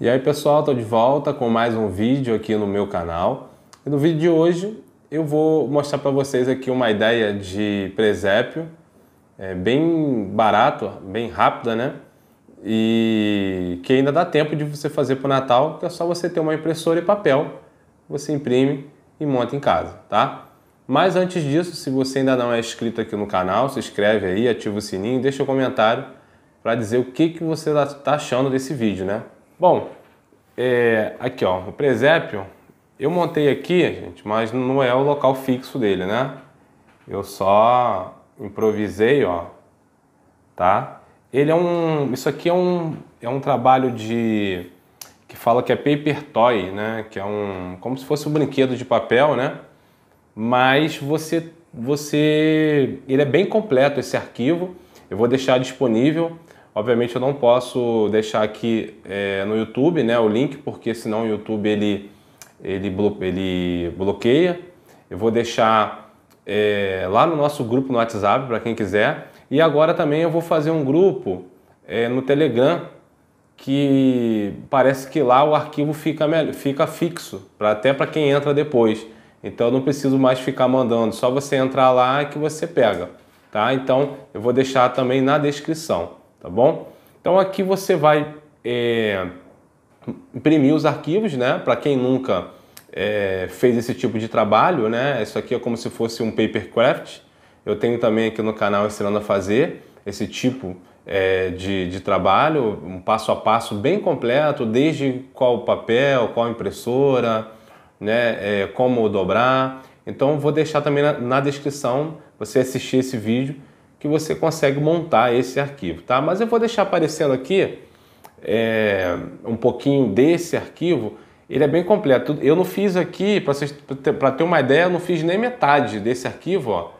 E aí pessoal, tô de volta com mais um vídeo aqui no meu canal. E no vídeo de hoje eu vou mostrar para vocês aqui uma ideia de presépio, é, bem barato, bem rápida, né? E que ainda dá tempo de você fazer para o Natal, que é só você ter uma impressora e papel, você imprime e monta em casa, tá? Mas antes disso, se você ainda não é inscrito aqui no canal, se inscreve aí, ativa o sininho, deixa o um comentário para dizer o que, que você está tá achando desse vídeo, né? Bom, é, aqui ó, o presépio, eu montei aqui, gente, mas não é o local fixo dele, né? Eu só improvisei, ó, tá? Ele é um, isso aqui é um, é um trabalho de, que fala que é paper toy, né? Que é um, como se fosse um brinquedo de papel, né? Mas você, você, ele é bem completo esse arquivo, eu vou deixar disponível Obviamente eu não posso deixar aqui é, no YouTube né, o link, porque senão o YouTube ele, ele, blo ele bloqueia. Eu vou deixar é, lá no nosso grupo no WhatsApp para quem quiser. E agora também eu vou fazer um grupo é, no Telegram, que parece que lá o arquivo fica, fica fixo, pra, até para quem entra depois. Então eu não preciso mais ficar mandando, só você entrar lá que você pega. Tá? Então eu vou deixar também na descrição tá bom? Então aqui você vai é, imprimir os arquivos, né? Para quem nunca é, fez esse tipo de trabalho, né? Isso aqui é como se fosse um papercraft. Eu tenho também aqui no canal ensinando a fazer esse tipo é, de, de trabalho, um passo a passo bem completo, desde qual papel, qual impressora, né? É, como dobrar. Então vou deixar também na, na descrição você assistir esse vídeo que você consegue montar esse arquivo, tá? Mas eu vou deixar aparecendo aqui é, um pouquinho desse arquivo. Ele é bem completo. Eu não fiz aqui, para vocês para ter uma ideia, eu não fiz nem metade desse arquivo, ó.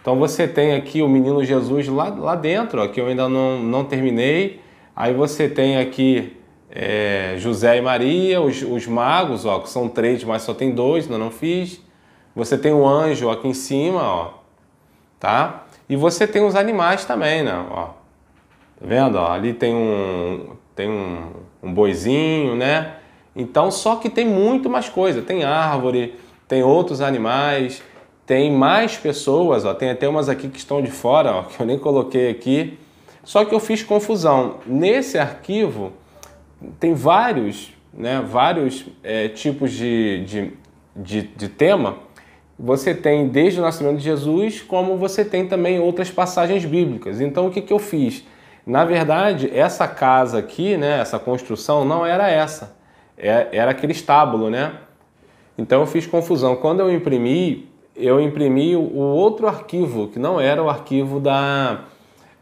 Então você tem aqui o Menino Jesus lá, lá dentro, ó, que eu ainda não, não terminei. Aí você tem aqui é, José e Maria, os, os magos, ó, que são três, mas só tem dois, não, não fiz. Você tem o um anjo aqui em cima, ó, tá? E você tem os animais também, né? Ó, tá vendo? Ó, ali tem um, tem um, um boizinho, né? Então, só que tem muito mais coisa. Tem árvore, tem outros animais, tem mais pessoas, ó. Tem até umas aqui que estão de fora, ó, que eu nem coloquei aqui. Só que eu fiz confusão. Nesse arquivo tem vários, né, vários é, tipos de, de, de, de tema você tem desde o nascimento de Jesus, como você tem também outras passagens bíblicas. Então o que, que eu fiz? Na verdade, essa casa aqui, né, essa construção, não era essa. É, era aquele estábulo, né? Então eu fiz confusão. Quando eu imprimi, eu imprimi o outro arquivo, que não era o arquivo da,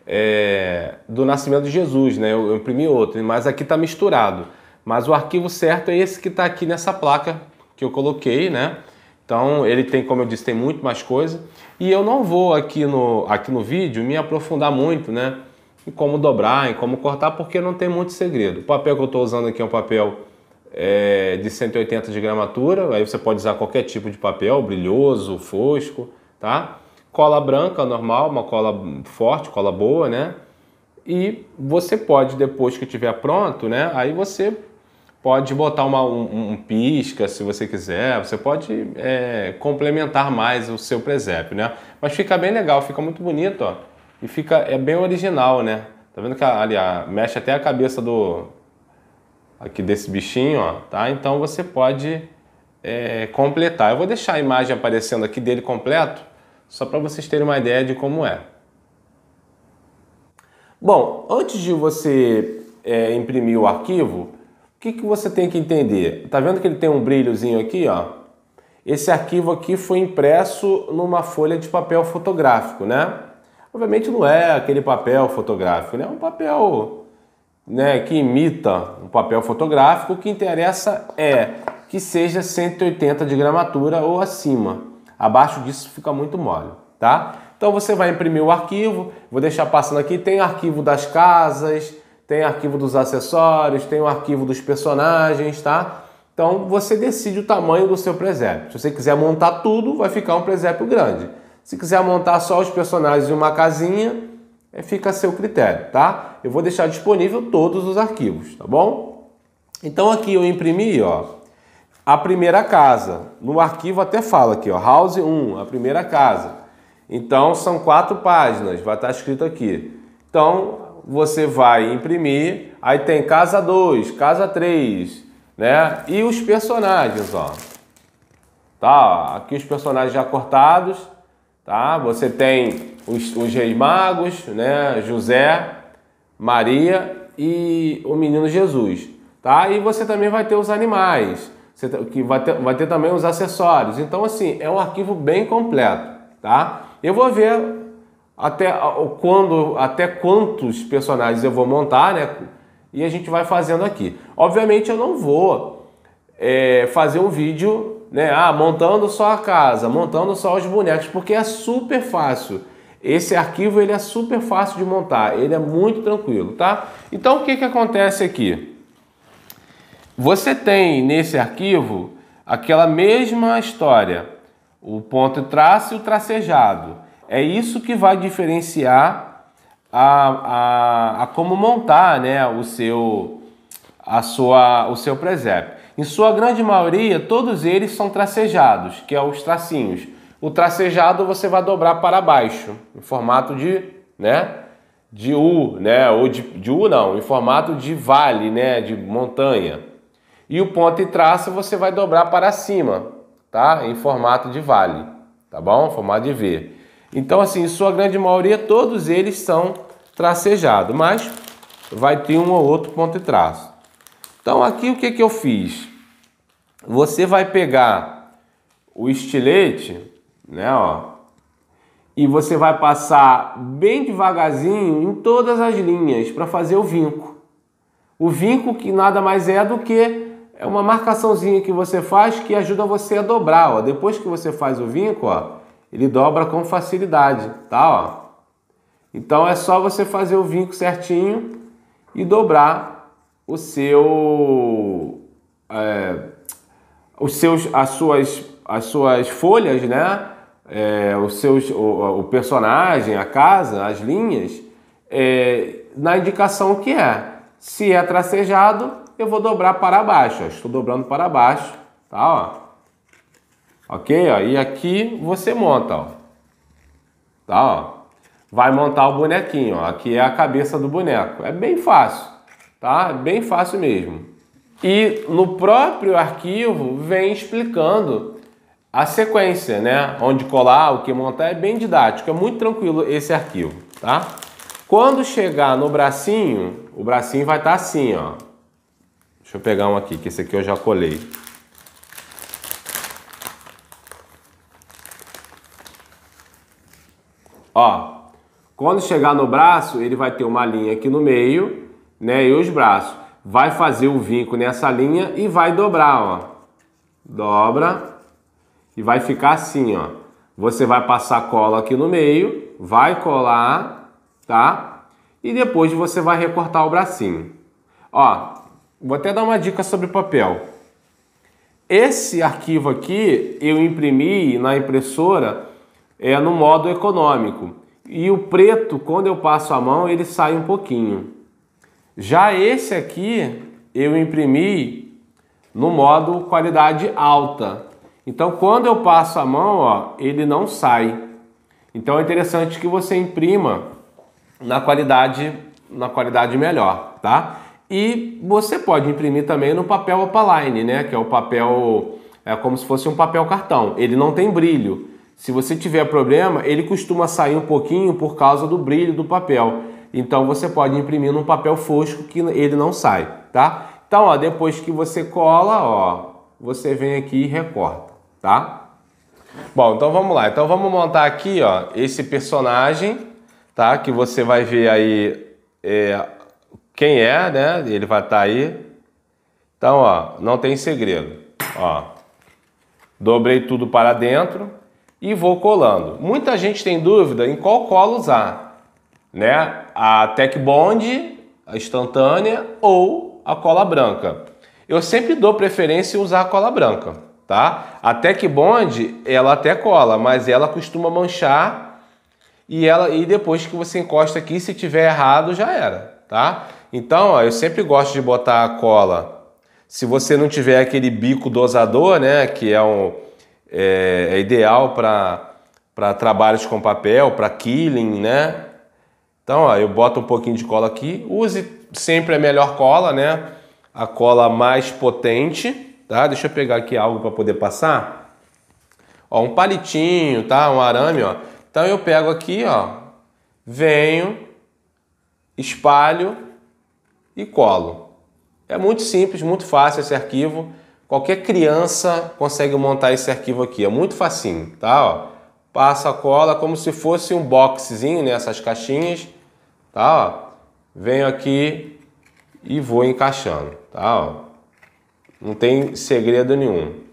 é, do nascimento de Jesus, né? Eu, eu imprimi outro, mas aqui está misturado. Mas o arquivo certo é esse que está aqui nessa placa que eu coloquei, né? Então ele tem, como eu disse, tem muito mais coisa. E eu não vou aqui no, aqui no vídeo me aprofundar muito, né? Em como dobrar, em como cortar, porque não tem muito segredo. O papel que eu estou usando aqui é um papel é, de 180 de gramatura. Aí você pode usar qualquer tipo de papel, brilhoso, fosco, tá? Cola branca normal, uma cola forte, cola boa, né? E você pode, depois que tiver pronto, né? Aí você pode botar uma, um, um, pisca se você quiser, você pode é, complementar mais o seu presépio, né? Mas fica bem legal, fica muito bonito, ó. E fica, é bem original, né? Tá vendo que ali, mexe até a cabeça do, aqui desse bichinho, ó, tá? Então você pode é, completar. Eu vou deixar a imagem aparecendo aqui dele completo, só para vocês terem uma ideia de como é. Bom, antes de você é, imprimir o arquivo, o que, que você tem que entender? Tá vendo que ele tem um brilhozinho aqui, ó? Esse arquivo aqui foi impresso numa folha de papel fotográfico, né? Obviamente não é aquele papel fotográfico, né? É um papel né, que imita um papel fotográfico. O que interessa é que seja 180 de gramatura ou acima. Abaixo disso fica muito mole, tá? Então você vai imprimir o arquivo, vou deixar passando aqui, tem arquivo das casas, tem arquivo dos acessórios, tem o arquivo dos personagens, tá? Então você decide o tamanho do seu presépio. Se você quiser montar tudo, vai ficar um presépio grande. Se quiser montar só os personagens e uma casinha, é, fica a seu critério, tá? Eu vou deixar disponível todos os arquivos, tá bom? Então aqui eu imprimi, ó, a primeira casa. No arquivo até fala aqui, ó, house 1, a primeira casa. Então são quatro páginas, vai estar escrito aqui. Então você vai imprimir, aí tem casa 2, casa 3, né? E os personagens, ó. Tá, aqui os personagens já cortados, tá? Você tem os, os reis magos, né? José, Maria e o menino Jesus, tá? E você também vai ter os animais, você, que vai ter, vai ter também os acessórios. Então, assim, é um arquivo bem completo, tá? Eu vou ver até quando, até quantos personagens eu vou montar, né? E a gente vai fazendo aqui. Obviamente eu não vou é, fazer um vídeo, né? Ah, montando só a casa, montando só os bonecos, porque é super fácil. Esse arquivo ele é super fácil de montar, ele é muito tranquilo, tá? Então o que que acontece aqui? Você tem nesse arquivo aquela mesma história, o ponto e traço e o tracejado. É isso que vai diferenciar a, a, a como montar né, o, seu, a sua, o seu presépio. Em sua grande maioria, todos eles são tracejados, que é os tracinhos. O tracejado você vai dobrar para baixo, em formato de, né, de U, né, ou de, de U não, em formato de vale, né, de montanha. E o ponto e traço você vai dobrar para cima, tá? Em formato de vale, tá bom? Formato de V. Então, assim, em sua grande maioria, todos eles são tracejados, mas vai ter um ou outro ponto e traço. Então, aqui o que, que eu fiz? Você vai pegar o estilete, né, ó, e você vai passar bem devagarzinho em todas as linhas para fazer o vinco. O vinco que nada mais é do que é uma marcaçãozinha que você faz que ajuda você a dobrar, ó. Depois que você faz o vinco, ó, ele dobra com facilidade, tá? Ó. Então é só você fazer o vinco certinho e dobrar o seu, é, os seus, as suas, as suas folhas, né? É, os seus, o, o, personagem, a casa, as linhas, é, na indicação que é. Se é tracejado, eu vou dobrar para baixo. Ó. Estou dobrando para baixo, tá? Ó. Ok? Ó, e aqui você monta, ó. Tá, ó. Vai montar o bonequinho, ó. Aqui é a cabeça do boneco. É bem fácil, tá? É bem fácil mesmo. E no próprio arquivo vem explicando a sequência, né? Onde colar, o que montar, é bem didático, é muito tranquilo esse arquivo, tá? Quando chegar no bracinho, o bracinho vai estar tá assim, ó. Deixa eu pegar um aqui, que esse aqui eu já colei. Ó, quando chegar no braço, ele vai ter uma linha aqui no meio, né? E os braços. Vai fazer o vinco nessa linha e vai dobrar, ó. Dobra e vai ficar assim, ó. Você vai passar cola aqui no meio, vai colar, tá? E depois você vai recortar o bracinho. Ó, vou até dar uma dica sobre papel. Esse arquivo aqui eu imprimi na impressora é no modo econômico. E o preto, quando eu passo a mão, ele sai um pouquinho. Já esse aqui eu imprimi no modo qualidade alta. Então quando eu passo a mão, ó, ele não sai. Então é interessante que você imprima na qualidade na qualidade melhor, tá? E você pode imprimir também no papel opaline, né? Que é o papel é como se fosse um papel cartão. Ele não tem brilho, se você tiver problema, ele costuma sair um pouquinho por causa do brilho do papel. Então você pode imprimir num papel fosco que ele não sai, tá? Então, ó, depois que você cola, ó, você vem aqui e recorta, tá? Bom, então vamos lá. Então vamos montar aqui, ó, esse personagem, tá? Que você vai ver aí é, quem é, né? Ele vai estar tá aí. Então, ó, não tem segredo, ó. Dobrei tudo para dentro, e vou colando. Muita gente tem dúvida em qual cola usar, né? A Tech Bond, a instantânea ou a cola branca. Eu sempre dou preferência em usar a cola branca, tá? A Tech Bond, ela até cola, mas ela costuma manchar e ela e depois que você encosta aqui, se tiver errado, já era, tá? Então, ó, eu sempre gosto de botar a cola. Se você não tiver aquele bico dosador, né, que é um é, é ideal para trabalhos com papel, para killing, né? Então, ó, eu boto um pouquinho de cola aqui. Use sempre a melhor cola, né? A cola mais potente, tá? Deixa eu pegar aqui algo para poder passar. Ó, um palitinho, tá? Um arame, ó. Então eu pego aqui, ó, venho, espalho e colo. É muito simples, muito fácil esse arquivo. Qualquer criança consegue montar esse arquivo aqui, é muito facinho, tá? Ó, passa a cola como se fosse um boxezinho nessas né? caixinhas, tá? Ó, venho aqui e vou encaixando, tá? Ó, não tem segredo nenhum.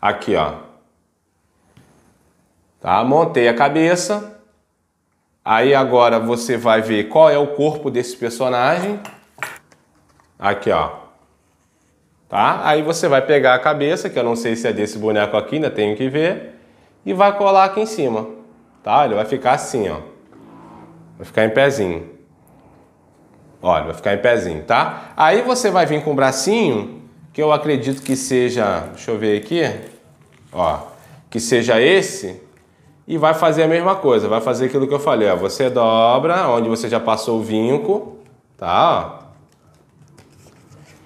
Aqui, ó. Tá? Montei a cabeça. Aí agora você vai ver qual é o corpo desse personagem. Aqui, ó tá? Aí você vai pegar a cabeça, que eu não sei se é desse boneco aqui, ainda tenho que ver, e vai colar aqui em cima, tá? Ele vai ficar assim, ó. Vai ficar em pezinho. Olha, vai ficar em pezinho, tá? Aí você vai vir com o bracinho, que eu acredito que seja, deixa eu ver aqui, ó, que seja esse, e vai fazer a mesma coisa, vai fazer aquilo que eu falei, ó, você dobra onde você já passou o vinco, tá?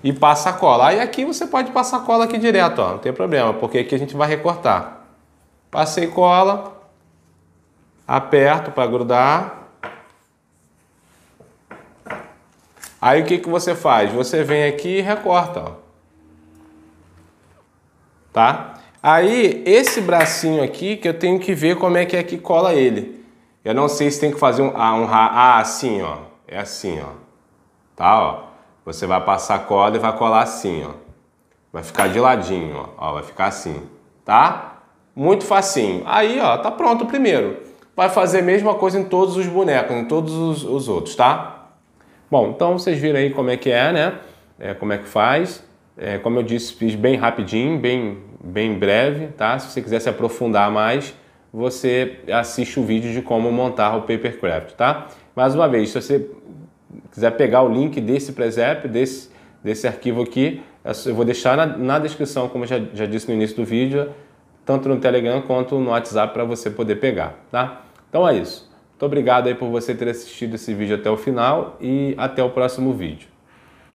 e passa a cola. Aí aqui você pode passar cola aqui direto, ó, não tem problema, porque aqui a gente vai recortar. Passei cola, aperto para grudar. Aí o que, que você faz? Você vem aqui e recorta, ó. Tá? Aí, esse bracinho aqui, que eu tenho que ver como é que é que cola ele. Eu não sei se tem que fazer um A, ah, um ah, assim, ó. É assim, ó. Tá, ó. Você vai passar cola e vai colar assim, ó. Vai ficar de ladinho, ó. ó vai ficar assim, tá? Muito facinho. Aí, ó, tá pronto o primeiro. Vai fazer a mesma coisa em todos os bonecos, em todos os, os outros, tá? Bom, então vocês viram aí como é que é, né? É, como é que faz. É, como eu disse, fiz bem rapidinho, bem, bem breve, tá? Se você quiser se aprofundar mais, você assiste o vídeo de como montar o papercraft, tá? Mais uma vez, se você quiser pegar o link desse presépio, desse, desse arquivo aqui, é eu vou deixar na, na descrição, como eu já, já disse no início do vídeo, tanto no Telegram quanto no WhatsApp para você poder pegar, tá? Então é isso. Muito obrigado aí por você ter assistido esse vídeo até o final e até o próximo vídeo.